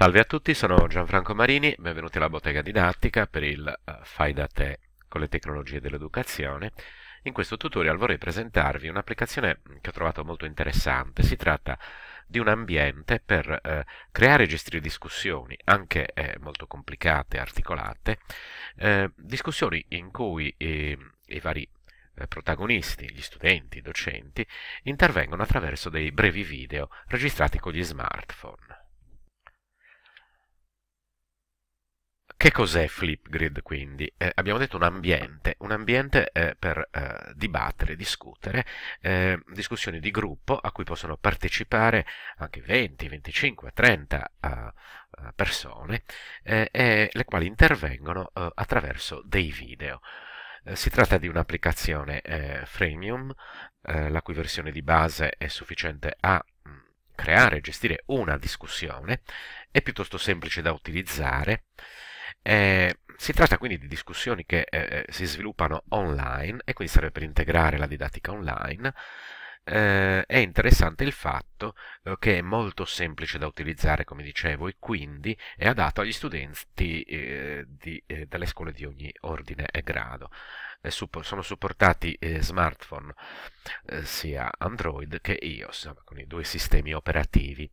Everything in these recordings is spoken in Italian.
Salve a tutti, sono Gianfranco Marini, benvenuti alla Bottega Didattica per il eh, Fai da te con le tecnologie dell'educazione. In questo tutorial vorrei presentarvi un'applicazione che ho trovato molto interessante. Si tratta di un ambiente per eh, creare e gestire discussioni, anche eh, molto complicate, articolate, eh, discussioni in cui ehm, i vari eh, protagonisti, gli studenti, i docenti, intervengono attraverso dei brevi video registrati con gli smartphone. Che cos'è Flipgrid quindi? Eh, abbiamo detto un ambiente, un ambiente eh, per eh, dibattere, discutere, eh, discussioni di gruppo a cui possono partecipare anche 20, 25, 30 persone, eh, le quali intervengono eh, attraverso dei video. si tratta di un'applicazione freemium, la cui versione di base è sufficiente a mm, creare e gestire una discussione, è piuttosto semplice da utilizzare, eh, si tratta quindi di discussioni che eh, eh, si sviluppano online e quindi serve per integrare la didattica online eh, è interessante il fatto eh, che è molto semplice da utilizzare, come dicevo, e quindi è adatto agli studenti eh, di, eh, delle scuole di ogni ordine e grado. Eh, suppo sono supportati smartphone sia Android che iOS, con i due sistemi operativi.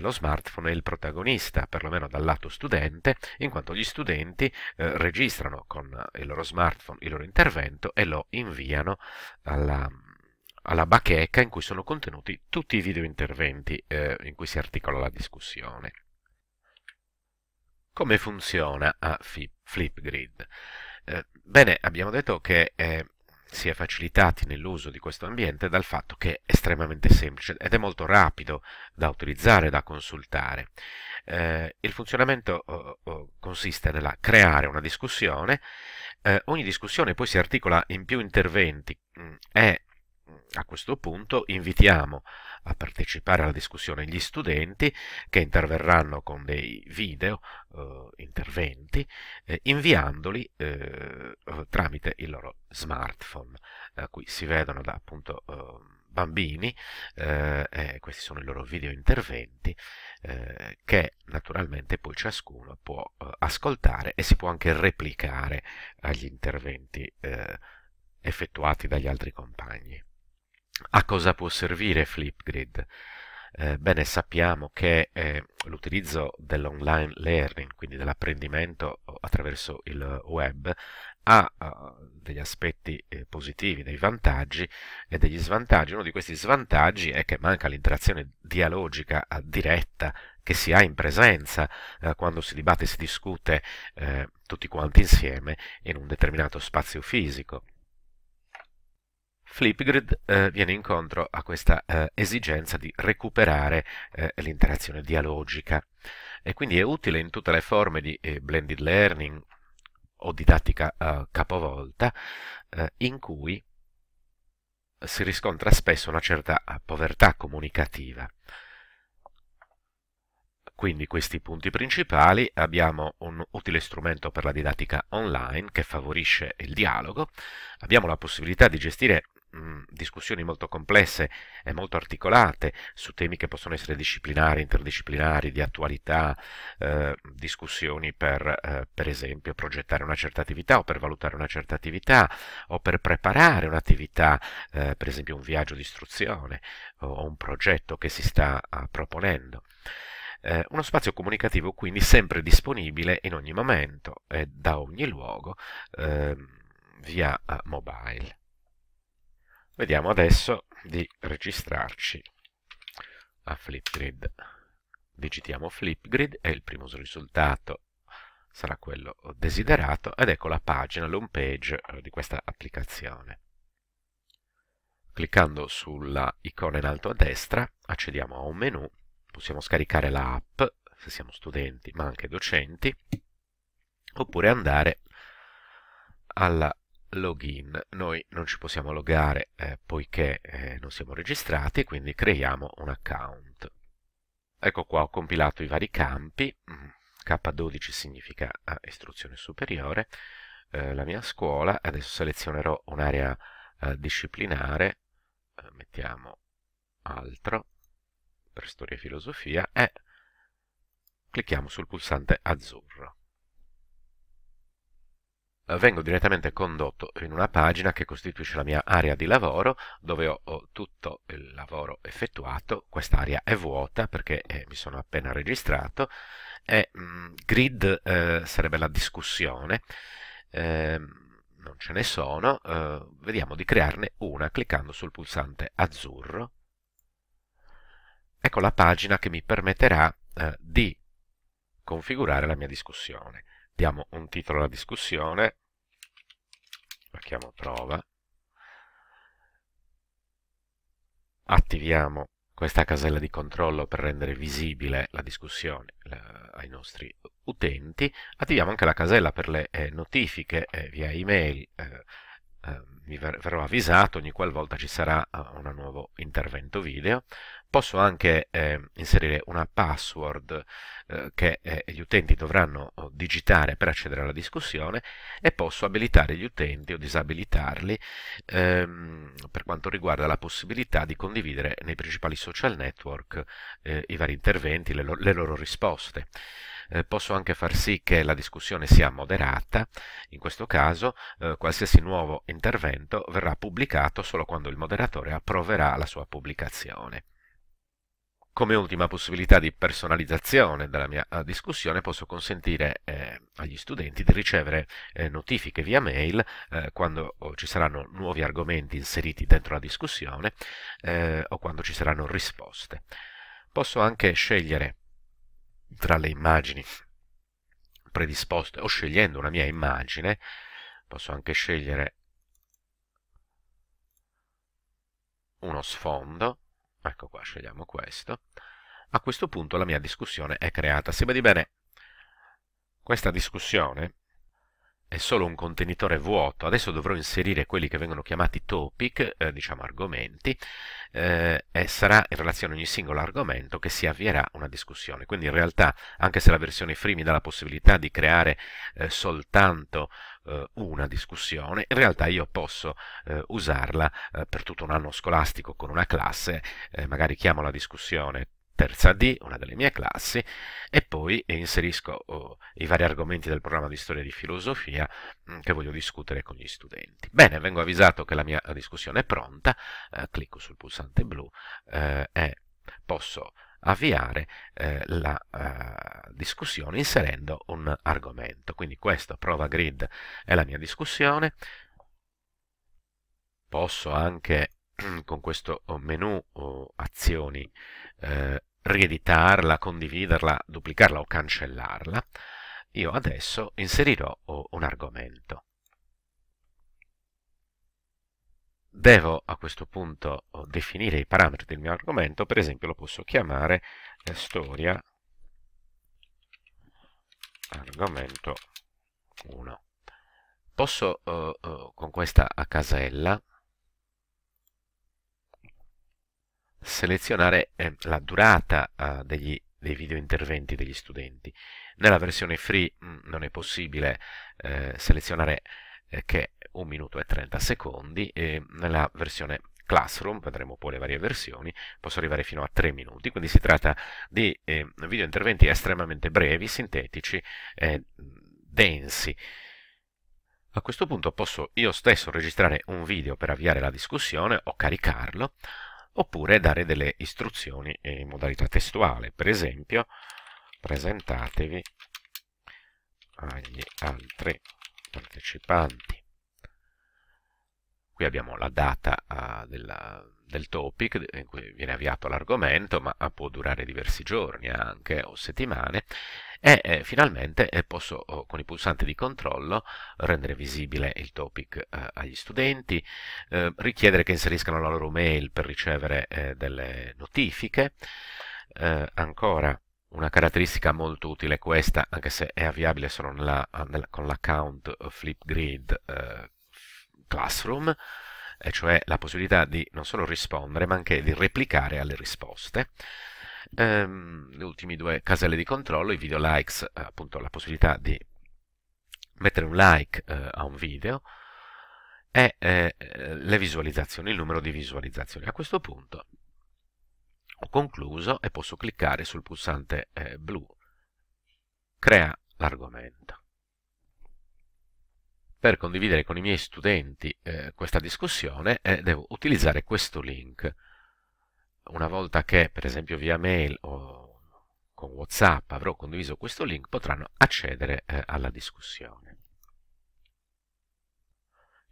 lo smartphone è il protagonista, perlomeno dal lato studente, in quanto gli studenti registrano con il loro smartphone il loro intervento e lo inviano alla alla bacheca in cui sono contenuti tutti i video interventi eh, in cui si articola la discussione. Come funziona a Flipgrid? Eh, bene, abbiamo detto che eh, si è facilitati nell'uso di questo ambiente dal fatto che è estremamente semplice ed è molto rapido da utilizzare, da consultare. Eh, il funzionamento oh, oh, consiste nella creare una discussione, eh, ogni discussione poi si articola in più interventi, mm, è a questo punto invitiamo a partecipare alla discussione gli studenti che interverranno con dei video eh, interventi eh, inviandoli eh, tramite il loro smartphone. qui eh, si vedono da appunto eh, bambini, eh, questi sono i loro video interventi che naturalmente poi ciascuno può ascoltare e si può anche replicare agli interventi effettuati dagli altri compagni. A cosa può servire Flipgrid? Eh, bene, sappiamo che eh, l'utilizzo dell'online learning, quindi dell'apprendimento attraverso il web, ha uh, degli aspetti eh, positivi, dei vantaggi e degli svantaggi. Uno di questi svantaggi è che manca l'interazione dialogica eh, diretta che si ha in presenza eh, quando si dibatte e si discute tutti quanti insieme in un determinato spazio fisico. Flipgrid eh, viene incontro a questa eh, esigenza di recuperare eh, l'interazione dialogica e quindi è utile in tutte le forme di eh, blended learning o didattica eh, capovolta eh, in cui si riscontra spesso una certa povertà comunicativa. Quindi questi punti principali, abbiamo un utile strumento per la didattica online che favorisce il dialogo, abbiamo la possibilità di gestire Mm, discussioni molto complesse e molto articolate su temi che possono essere disciplinari, interdisciplinari, di attualità, eh, discussioni per, eh, per esempio, progettare una certa attività o per valutare una certa attività o per preparare un'attività, eh, per esempio un viaggio di istruzione o, un progetto che si sta ah, proponendo eh, uno spazio comunicativo quindi sempre disponibile in ogni momento e da ogni luogo eh, via ah, mobile. Vediamo adesso di registrarci a Flipgrid. Digitiamo Flipgrid e il primo risultato sarà quello desiderato ed ecco la pagina, l'home page eh, di questa applicazione. Cliccando sulla icona in alto a destra accediamo a un menu, possiamo scaricare l'app se siamo studenti ma anche docenti oppure andare alla login. Noi non ci possiamo logare eh, poiché eh, non siamo registrati, quindi creiamo un account. Ecco qua, ho compilato i vari campi. Mm, K12 significa ah, istruzione superiore. Eh, la mia scuola, adesso selezionerò un'area eh, disciplinare, eh, mettiamo altro, per storia e filosofia, e clicchiamo sul pulsante azzurro vengo direttamente condotto in una pagina che costituisce la mia area di lavoro dove ho, ho tutto il lavoro effettuato, quest'area è vuota perché eh, mi sono appena registrato e mh, mm, grid eh, sarebbe la discussione, eh, non ce ne sono, eh, vediamo di crearne una cliccando sul pulsante azzurro, ecco la pagina che mi permetterà eh, di configurare la mia discussione diamo un titolo alla discussione, la chiamo prova, attiviamo questa casella di controllo per rendere visibile la discussione la, ai nostri utenti, attiviamo anche la casella per le eh, notifiche eh, via email eh, eh, mi ver verrò avvisato ogni qualvolta ci sarà eh, un nuovo intervento video. Posso anche eh, inserire una password eh, che eh, gli utenti dovranno oh, digitare per accedere alla discussione e posso abilitare gli utenti o disabilitarli ehm, per quanto riguarda la possibilità di condividere nei principali social network eh, i vari interventi, le, lo le loro risposte eh, posso anche far sì che la discussione sia moderata, in questo caso eh, qualsiasi nuovo intervento verrà pubblicato solo quando il moderatore approverà la sua pubblicazione. Come ultima possibilità di personalizzazione della mia eh, discussione posso consentire eh, agli studenti di ricevere eh, notifiche via mail eh, quando oh, ci saranno nuovi argomenti inseriti dentro la discussione eh, o quando ci saranno risposte. Posso anche scegliere tra le immagini predisposte o scegliendo una mia immagine, posso anche scegliere uno sfondo, ecco qua scegliamo questo, a questo punto la mia discussione è creata. Si vede bene, questa discussione è solo un contenitore vuoto, adesso dovrò inserire quelli che vengono chiamati topic, eh, diciamo argomenti, eh, e sarà in relazione a ogni singolo argomento che si avvierà una discussione. Quindi in realtà, anche se la versione free mi dà la possibilità di creare eh, soltanto eh, una discussione, in realtà io posso eh, usarla eh, per tutto un anno scolastico con una classe, magari chiamo la discussione terza D, una delle mie classi, e poi inserisco oh, i vari argomenti del programma di storia e di filosofia mh, mm, che voglio discutere con gli studenti. Bene, vengo avvisato che la mia discussione è pronta, eh, clicco sul pulsante blu eh, e posso avviare eh, la uh, discussione inserendo un argomento. Quindi questo, prova grid, è la mia discussione. Posso anche con questo oh, menu azioni eh, rieditarla, condividerla, duplicarla o cancellarla, io adesso inserirò un argomento. Devo a questo punto definire i parametri del mio argomento, per esempio lo posso chiamare eh, storia argomento 1. Posso eh, con questa casella selezionare eh, la durata eh, degli, dei video interventi degli studenti. Nella versione free mh, mm, non è possibile eh, selezionare eh, che è 1 minuto e 30 secondi e nella versione Classroom, vedremo poi le varie versioni, posso arrivare fino a 3 minuti, quindi si tratta di eh, video interventi estremamente brevi, sintetici, mm, densi. A questo punto posso io stesso registrare un video per avviare la discussione o caricarlo, oppure dare delle istruzioni in modalità testuale. Per esempio, presentatevi agli altri partecipanti. Qui abbiamo la data uh, della, del topic in cui viene avviato l'argomento, ma ah, può durare diversi giorni anche o settimane, e eh, finalmente eh, posso oh, con i pulsanti di controllo rendere visibile il topic eh, agli studenti, eh, richiedere che inseriscano la loro mail per ricevere eh, delle notifiche, eh, ancora una caratteristica molto utile questa, anche se è avviabile solo nella, nella, con l'account Flipgrid Classroom, e cioè la possibilità di non solo rispondere ma anche di replicare alle risposte ehm, le ultime due caselle di controllo, i video likes, eh, appunto la possibilità di mettere un like eh, a un video e eh, eh, le visualizzazioni, il numero di visualizzazioni. A questo punto ho concluso e posso cliccare sul pulsante eh, blu crea l'argomento. Per condividere con i miei studenti eh, questa discussione devo utilizzare questo link una volta che per esempio via mail o con Whatsapp avrò condiviso questo link potranno accedere eh, alla discussione.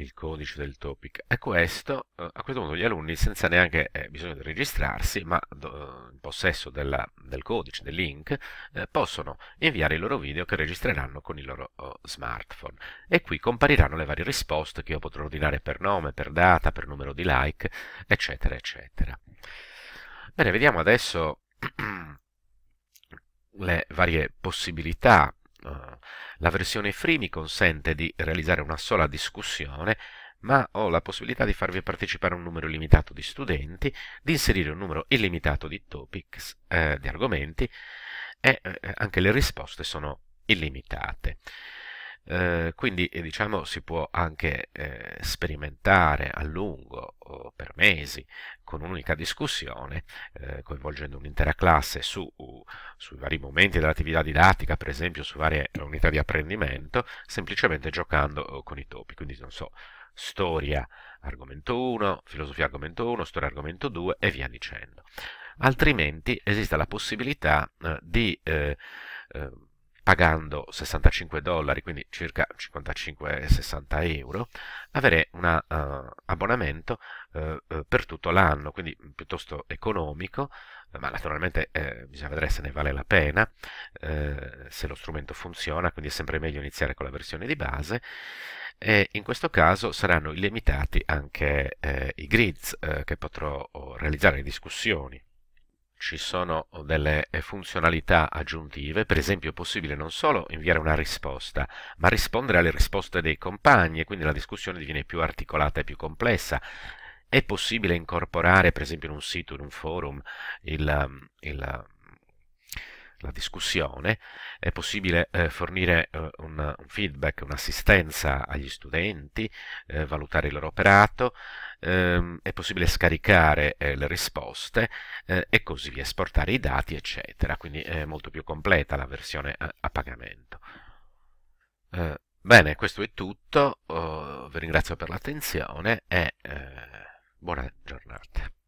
Il codice del topic è questo, eh, a questo punto gli alunni senza neanche eh, bisogno di registrarsi ma eh, in possesso della, del codice, del link, eh, possono inviare i loro video che registreranno con il loro oh, smartphone e qui compariranno le varie risposte che io potrò ordinare per nome, per data, per numero di like, eccetera eccetera. Bene, vediamo adesso le varie possibilità. Eh, la versione free mi consente di realizzare una sola discussione, ma ho la possibilità di farvi partecipare un numero illimitato di studenti, di inserire un numero illimitato di topics, eh, di argomenti, e eh, eh anche le risposte sono illimitate. Eh, quindi eh, diciamo si può anche eh, sperimentare a lungo mesi con un'unica discussione, eh, coinvolgendo un'intera classe su, sui vari momenti dell'attività didattica, per esempio su varie unità di apprendimento, semplicemente giocando eh, con i topi, quindi non so, storia argomento 1, filosofia argomento 1, storia argomento 2 e via dicendo. Altrimenti esiste la possibilità eh, di eh, eh pagando 65 dollari, quindi circa 55-60 euro, avere un uh, eh, abbonamento uh, per tutto l'anno, quindi piuttosto economico, ma naturalmente eh, bisogna vedere se ne vale la pena, eh, se lo strumento funziona, quindi è sempre meglio iniziare con la versione di base e in questo caso saranno illimitati anche eh, i grids che potrò oh, realizzare, le discussioni ci sono delle eh, funzionalità aggiuntive, per esempio è possibile non solo inviare una risposta, ma rispondere alle risposte dei compagni, e quindi la discussione diviene più articolata e più complessa. È possibile incorporare, per esempio in un sito, in un forum, il, il la discussione, è possibile eh, fornire eh, un, un, feedback, un'assistenza agli studenti, eh, valutare il loro operato, ehm, è possibile scaricare eh, le risposte eh, e così via, esportare i dati, eccetera. Quindi è molto più completa la versione a, a pagamento. Eh, bene, questo è tutto, oh, vi ringrazio per l'attenzione e buona giornata.